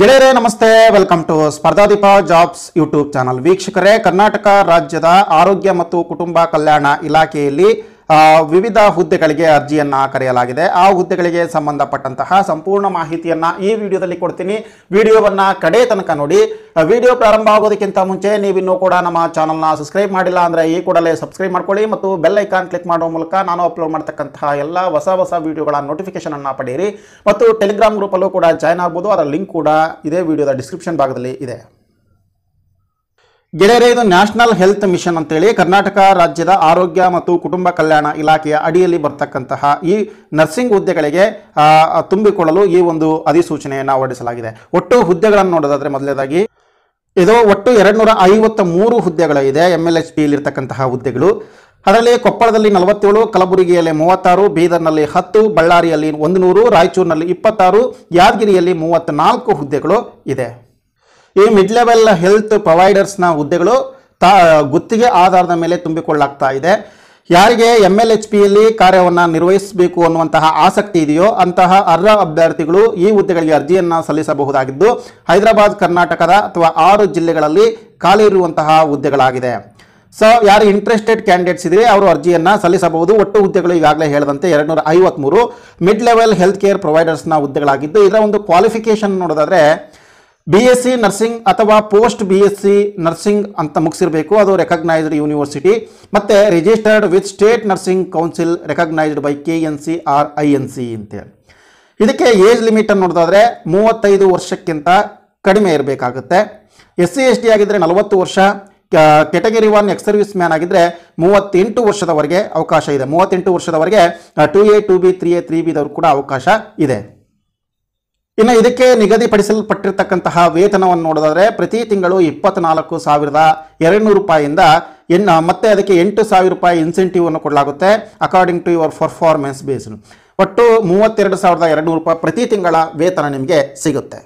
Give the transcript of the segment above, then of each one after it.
ಗೆಳೆಯರೇ ನಮಸ್ತೆ welcome to Spardhadeepa jobs YouTube channel ವೀಕ್ಷಕರೇ ಕರ್ನಾಟಕ ರಾಜ್ಯದ ಆರೋಗ್ಯ ಮತ್ತು ಕುಟುಂಬ ಕಲ್ಯಾಣ ಇಲಾಖೆಯಲ್ಲಿ ವಿವಿಧ ಹುದ್ದೆಗಳಿಗೆ ಅರ್ಜಿಯನ್ನು ಕರೆಯಲಾಗಿದೆ ಆ ಹುದ್ದೆಗಳಿಗೆ ಸಂಬಂಧಪಟ್ಟಂತಹ ಸಂಪೂರ್ಣ ಮಾಹಿತಿಯನ್ನು ಈ ವಿಡಿಯೋದಲ್ಲಿ ಕೊಡ್ತೀನಿ ವಿಡಿಯೋವನ್ನು ಕಡೆ ತನಕ ನೋಡಿ ವಿಡಿಯೋ ಪ್ರಾರಂಭ ಆಗೋದಕ್ಕಿಂತ ಮುಂಚೆ ನೀವಿನ್ನೂ ಕೂಡ ನಮ್ಮ ಚಾನಲ್ನ ಸಬ್ಸ್ಕ್ರೈಬ್ ಮಾಡಿಲ್ಲ ಅಂದರೆ ಈ ಕೂಡಲೇ ಸಬ್ಸ್ಕ್ರೈಬ್ ಮಾಡ್ಕೊಳ್ಳಿ ಮತ್ತು ಬೆಲ್ ಐಕಾನ್ ಕ್ಲಿಕ್ ಮಾಡುವ ಮೂಲಕ ನಾನು ಅಪ್ಲೋಡ್ ಮಾಡ್ತಕ್ಕಂತಹ ಎಲ್ಲ ಹೊಸ ಹೊಸ ವೀಡಿಯೋಗಳ ನೋಟಿಫಿಕೇಷನನ್ನು ಪಡೆಯಿರಿ ಮತ್ತು ಟೆಲಿಗ್ರಾಮ್ ಗ್ರೂಪಲ್ಲೂ ಕೂಡ ಜಾಯ್ನ್ ಆಗ್ಬೋದು ಅದರ ಲಿಂಕ್ ಕೂಡ ಇದೇ ವಿಡಿಯೋದ ಡಿಸ್ಕ್ರಿಪ್ಷನ್ ಭಾಗದಲ್ಲಿ ಇದೆ ಗೆಳೆಯರೆ ಇದು ನ್ಯಾಷನಲ್ ಹೆಲ್ತ್ ಮಿಷನ್ ಅಂತೇಳಿ ಕರ್ನಾಟಕ ರಾಜ್ಯದ ಆರೋಗ್ಯ ಮತ್ತು ಕುಟುಂಬ ಕಲ್ಯಾಣ ಇಲಾಖೆಯ ಅಡಿಯಲ್ಲಿ ಬರ್ತಕ್ಕಂತಹ ಈ ನರ್ಸಿಂಗ್ ಹುದ್ದೆಗಳಿಗೆ ತುಂಬಿಕೊಳ್ಳಲು ಈ ಒಂದು ಅಧಿಸೂಚನೆಯನ್ನು ಹೊರಡಿಸಲಾಗಿದೆ ಒಟ್ಟು ಹುದ್ದೆಗಳನ್ನು ನೋಡೋದಾದರೆ ಮೊದಲನೇದಾಗಿ ಇದು ಒಟ್ಟು ಎರಡು ಐವತ್ತ ಮೂರು ಹುದ್ದೆಗಳಿದೆ ಎಮ್ ಎಲ್ ಎಚ್ ಪಿಯಲ್ಲಿರ್ತಕ್ಕಂತಹ ಹುದ್ದೆಗಳು ಅದರಲ್ಲಿ ಕೊಪ್ಪಳದಲ್ಲಿ ನಲವತ್ತೇಳು ಕಲಬುರಗಿಯಲ್ಲಿ ಮೂವತ್ತಾರು ಬೀದರ್ನಲ್ಲಿ ಹತ್ತು ಬಳ್ಳಾರಿಯಲ್ಲಿ ಒಂದು ನೂರು ರಾಯಚೂರಿನಲ್ಲಿ ಇಪ್ಪತ್ತಾರು ಯಾದಗಿರಿಯಲ್ಲಿ ಮೂವತ್ತ್ನಾಲ್ಕು ಹುದ್ದೆಗಳು ಇದೆ ಈ ಮಿಡ್ ಲೆವೆಲ್ ಹೆಲ್ತ್ ಪ್ರೊವೈಡರ್ಸ್ನ ಹುದ್ದೆಗಳು ತಾ ಗುತ್ತಿಗೆ ಆಧಾರದ ಮೇಲೆ ತುಂಬಿಕೊಳ್ಳಾಗ್ತಾ ಇದೆ ಯಾರಿಗೆ ಎಮ್ ಎಲ್ ಎಚ್ ಪಿಯಲ್ಲಿ ಕಾರ್ಯವನ್ನು ನಿರ್ವಹಿಸಬೇಕು ಅನ್ನುವಂತಹ ಆಸಕ್ತಿ ಇದೆಯೋ ಅಂತಹ ಅರ್ಹ ಅಭ್ಯರ್ಥಿಗಳು ಈ ಹುದ್ದೆಗಳಿಗೆ ಅರ್ಜಿಯನ್ನು ಸಲ್ಲಿಸಬಹುದಾಗಿದ್ದು ಹೈದರಾಬಾದ್ ಕರ್ನಾಟಕದ ಅಥವಾ ಆರು ಜಿಲ್ಲೆಗಳಲ್ಲಿ ಖಾಲಿ ಇರುವಂತಹ ಹುದ್ದೆಗಳಾಗಿದೆ ಸೊ ಯಾರು ಇಂಟ್ರೆಸ್ಟೆಡ್ ಕ್ಯಾಂಡಿಡೇಟ್ಸ್ ಇದ್ರೆ ಅವರು ಅರ್ಜಿಯನ್ನು ಸಲ್ಲಿಸಬಹುದು ಒಟ್ಟು ಹುದ್ದೆಗಳು ಈಗಾಗಲೇ ಹೇಳಿದಂತೆ ಎರಡು ನೂರ ಮಿಡ್ ಲೆವೆಲ್ ಹೆಲ್ತ್ ಕೇರ್ ಪ್ರೊವೈಡರ್ಸ್ನ ಹುದ್ದೆಗಳಾಗಿದ್ದು ಇದರ ಒಂದು ಕ್ವಾಲಿಫಿಕೇಶನ್ ನೋಡೋದಾದರೆ ಬಿ ಎಸ್ ಸಿ ನರ್ಸಿಂಗ್ ಅಥವಾ post B S C nursing ಅಂತ ಮುಗಿಸಿರಬೇಕು ಅದು ರೆಕಗ್ನೈಸ್ಡ್ ಯೂನಿವರ್ಸಿಟಿ ಮತ್ತು registered with state nursing council recognised by K N C R I N C ಅಂತೇಳಿ ಇದಕ್ಕೆ ಏಜ್ ಲಿಮಿಟನ್ನು ಅನ್ನು ಮೂವತ್ತೈದು ವರ್ಷಕ್ಕಿಂತ ಕಡಿಮೆ ಇರಬೇಕಾಗುತ್ತೆ ಎಸ್ ಸಿ ಎಸ್ ಟಿ ಆಗಿದ್ದರೆ ನಲವತ್ತು ವರ್ಷ category one ex service man ಆಗಿದ್ದರೆ ಮೂವತ್ತೆಂಟು ವರ್ಷದವರೆಗೆ ಅವಕಾಶ ಇದೆ ಮೂವತ್ತೆಂಟು ವರ್ಷದವರೆಗೆ two A two B three A three ಬಿದವ್ರು ಕೂಡ ಅವಕಾಶ ಇದೆ ಇನ್ನು ಇದಕ್ಕೆ ನಿಗದಿಪಡಿಸಲ್ಪಟ್ಟಿರ್ತಕ್ಕಂತಹ ವೇತನವನ್ನು ನೋಡೋದಾದರೆ ಪ್ರತಿ ತಿಂಗಳು ಇಪ್ಪತ್ನಾಲ್ಕು ಸಾವಿರದ ಎರಡುನೂರು ರೂಪಾಯಿಯಿಂದ ಇನ್ನು ಮತ್ತೆ ಅದಕ್ಕೆ ಎಂಟು ಸಾವಿರ ರೂಪಾಯಿ ಇನ್ಸೆಂಟಿವನ್ನು ಕೊಡಲಾಗುತ್ತೆ according to your performance based ಒಟ್ಟು ಮೂವತ್ತೆರಡು ಸಾವಿರದ ಎರಡುನೂರು ರೂಪಾಯಿ ಪ್ರತಿ ತಿಂಗಳ ವೇತನ ನಿಮಗೆ ಸಿಗುತ್ತೆ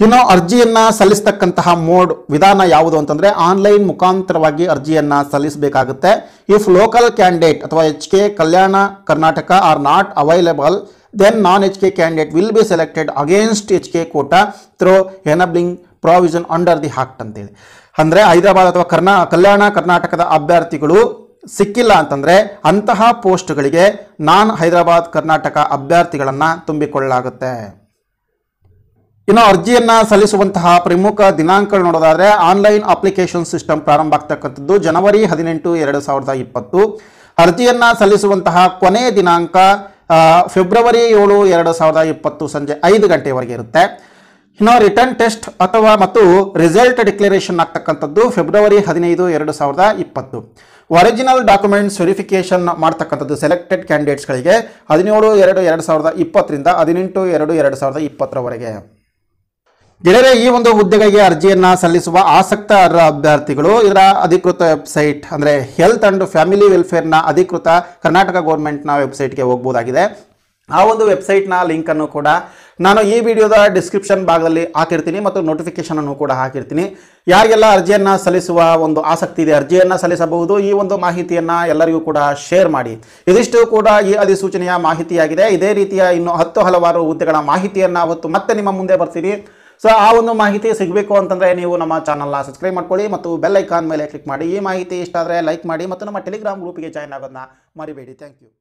ಇನ್ನು ಅರ್ಜಿಯನ್ನು ಸಲ್ಲಿಸತಕ್ಕಂತಹ ಮೋಡ್ ವಿಧಾನ ಯಾವುದು ಅಂತಂದ್ರೆ ಆನ್ಲೈನ್ ಮುಖಾಂತರವಾಗಿ ಅರ್ಜಿಯನ್ನು ಸಲ್ಲಿಸಬೇಕಾಗುತ್ತೆ ಇಫ್ ಲೋಕಲ್ ಕ್ಯಾಂಡಿಡೇಟ್ ಅಥವಾ H K Kalyana Karnataka are not available then non H K candidate will be selected against H K quota through enabling provision under the act ಅಂತೇಳಿ ಅಂದರೆ ಹೈದರಾಬಾದ್ ಅಥವಾ ಕರ್ನಾ ಕಲ್ಯಾಣ ಕರ್ನಾಟಕದ ಅಭ್ಯರ್ಥಿಗಳು ಸಿಕ್ಕಿಲ್ಲ ಅಂತಂದರೆ ಅಂತಹ ಪೋಸ್ಟ್ಗಳಿಗೆ ನಾನ್ ಹೈದರಾಬಾದ್ ಕರ್ನಾಟಕ ಅಭ್ಯರ್ಥಿಗಳನ್ನು ತುಂಬಿಕೊಳ್ಳಲಾಗುತ್ತೆ ಇನ್ನು ಅರ್ಜಿಯನ್ನು ಸಲ್ಲಿಸುವಂತಹ ಪ್ರಮುಖ ದಿನಾಂಕಗಳು ನೋಡೋದಾದರೆ ಆನ್ಲೈನ್ ಅಪ್ಲಿಕೇಶನ್ ಸಿಸ್ಟಮ್ ಪ್ರಾರಂಭ ಆಗ್ತಕ್ಕಂಥದ್ದು ಜನವರಿ ಹದಿನೆಂಟು ಎರಡು ಸಾವಿರದ ಇಪ್ಪತ್ತು ಅರ್ಜಿಯನ್ನು ಸಲ್ಲಿಸುವಂತಹ ಕೊನೆಯ ದಿನಾಂಕ ಫೆಬ್ರವರಿ ಏಳು ಎರಡು ಸಾವಿರದ ಇಪ್ಪತ್ತು ಸಂಜೆ ಐದು ಗಂಟೆವರೆಗೆ ಇರುತ್ತೆ ಇನ್ನು ರಿಟರ್ನ್ ಟೆಸ್ಟ್ ಅಥವಾ ಮತ್ತು ರಿಸಲ್ಟ್ ಡಿಕ್ಲರೇಷನ್ ಆಗ್ತಕ್ಕಂಥದ್ದು ಫೆಬ್ರವರಿ ಹದಿನೈದು ಎರಡು ಸಾವಿರದ ಇಪ್ಪತ್ತು ಒರಿಜಿನಲ್ ಡಾಕ್ಯುಮೆಂಟ್ಸ್ ವೆರಿಫಿಕೇಷನ್ ಮಾಡ್ತಕ್ಕಂಥದ್ದು ಸೆಲೆಕ್ಟೆಡ್ ಕ್ಯಾಂಡಿಡೇಟ್ಸ್ಗಳಿಗೆ ಹದಿನೇಳು ಎರಡು ಎರಡು ಸಾವಿರದ ಇಪ್ಪತ್ತರಿಂದ ಹದಿನೆಂಟು ಎರಡು ಎರಡು ಸಾವಿರದ ಇಪ್ಪತ್ತರವರೆಗೆ ಗೆಳೆಯರೇ ಈ ಒಂದು ಹುದ್ದೆಗಳಿಗೆ ಅರ್ಜಿಯನ್ನು ಸಲ್ಲಿಸುವ ಆಸಕ್ತ ಅಭ್ಯರ್ಥಿಗಳು ಇದರ ಅಧಿಕೃತ ವೆಬ್ಸೈಟ್ ಅಂದರೆ ಹೆಲ್ತ್ ಆ್ಯಂಡ್ ಫ್ಯಾಮಿಲಿ ವೆಲ್ಫೇರ್ನ ಅಧಿಕೃತ ಕರ್ನಾಟಕ ಗೌರ್ಮೆಂಟ್ನ ವೆಬ್ಸೈಟ್ಗೆ ಹೋಗ್ಬೋದಾಗಿದೆ ಆ ಒಂದು ವೆಬ್ಸೈಟ್ನ ಲಿಂಕನ್ನು ಕೂಡ ನಾನು ಈ ವಿಡಿಯೋದ ಡಿಸ್ಕ್ರಿಪ್ಷನ್ ಭಾಗದಲ್ಲಿ ಹಾಕಿರ್ತೀನಿ ಮತ್ತು ನೋಟಿಫಿಕೇಶನ್ ಅನ್ನು ಕೂಡ ಹಾಕಿರ್ತೀನಿ ಯಾರಿಗೆಲ್ಲ ಅರ್ಜಿಯನ್ನು ಸಲ್ಲಿಸುವ ಒಂದು ಆಸಕ್ತಿ ಇದೆ ಅರ್ಜಿಯನ್ನು ಸಲ್ಲಿಸಬಹುದು ಈ ಒಂದು ಮಾಹಿತಿಯನ್ನು ಎಲ್ಲರಿಗೂ ಕೂಡ ಶೇರ್ ಮಾಡಿ ಇದಿಷ್ಟು ಕೂಡ ಈ ಅಧಿಸೂಚನೆಯ ಮಾಹಿತಿಯಾಗಿದೆ ಇದೇ ರೀತಿಯ ಇನ್ನು ಹತ್ತು ಹಲವಾರು ಹುದ್ದೆಗಳ ಮಾಹಿತಿಯನ್ನು ಅವತ್ತು ಮತ್ತೆ ನಿಮ್ಮ ಮುಂದೆ ಬರ್ತೀನಿ ಸೊ ಆ ಒಂದು ಮಾಹಿತಿ ಸಿಗಬೇಕು ಅಂತಂದರೆ ನೀವು ನಮ್ಮ ಚಾನಲ್ನ ಸಬ್ಸ್ಕ್ರೈಬ್ ಮಾಡ್ಕೊಳ್ಳಿ ಮತ್ತು ಬೆಲ್ ಐಕಾನ್ ಮೇಲೆ ಕ್ಲಿಕ್ ಮಾಡಿ ಈ ಮಾಹಿತಿ ಇಷ್ಟ ಆದರೆ ಲೈಕ್ ಮಾಡಿ ಮತ್ತು ನಮ್ಮ ಟೆಲಿಗ್ರಾಮ್ ಗ್ರೂಪಿಗೆ ಜಾಯ್ನ್ ಆಗೋದನ್ನ ಮರಿಬೇಡಿ ಥ್ಯಾಂಕ್ ಯು